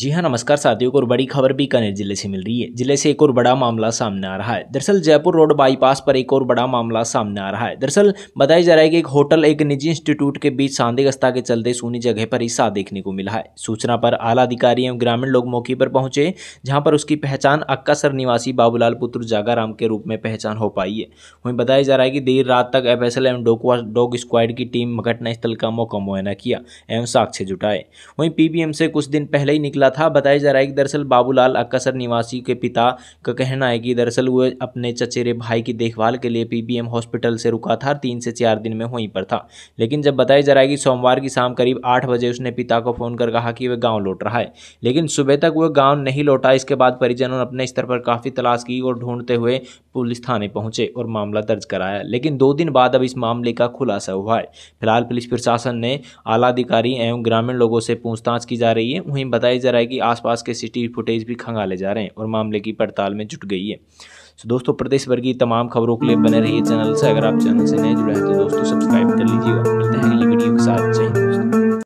जी हाँ नमस्कार साथियों को और बड़ी खबर बीकानेर जिले से मिल रही है जिले से एक और बड़ा मामला सामने आ रहा है दरअसल जयपुर रोड बाईपास पर एक और बड़ा मामला सामने आ रहा है दरअसल बताया जा रहा है कि एक होटल एक निजी इंस्टीट्यूट के बीच सांदिगस्ता के चलते सूनी जगह पर हिस्सा देखने को मिला है सूचना पर आला अधिकारी एवं ग्रामीण लोग मौके पर पहुंचे जहाँ पर उसकी पहचान अक्कासर निवासी बाबूलाल पुत्र जागाराम के रूप में पहचान हो पाई है वहीं बताया जा रहा है कि देर रात तक एफ एस एवं डॉग स्क्वाड की टीम घटनास्थल का मौका मुआयना किया एवं साक्ष्य जुटाए वहीं पी से कुछ दिन पहले ही निकला निकला था बताया जा रहा है कि दरअसल बाबूलाल अक्सर निवासी के पिता का कहना है कि दरअसल वह अपने चचेरे भाई की देखभाल के लिए पीबीएम हॉस्पिटल से रुका था तीन से चार दिन में वहीं पर था लेकिन जब बताया जा रहा है कि सोमवार की शाम करीब आठ बजे उसने पिता को फ़ोन कर कहा कि वह गाँव लौट रहा है लेकिन सुबह तक वह गाँव नहीं लौटा इसके बाद परिजनों ने अपने स्तर पर काफ़ी तलाश की और ढूंढते हुए पुलिस थाने पहुंचे और मामला दर्ज कराया लेकिन दो दिन बाद अब इस मामले का खुलासा हुआ है फिलहाल पुलिस प्रशासन ने आला अधिकारी एवं ग्रामीण लोगों से पूछताछ की जा रही है वहीं बताया जा नज़र कि आसपास के सिटी फुटेज भी खंगाले जा रहे हैं और मामले की पड़ताल में जुट गई है सो दोस्तों प्रदेश भर की तमाम खबरों के लिए बने रहिए चैनल से अगर आप चैनल से नए जुड़े हैं तो दोस्तों सब्सक्राइब कर लीजिएगा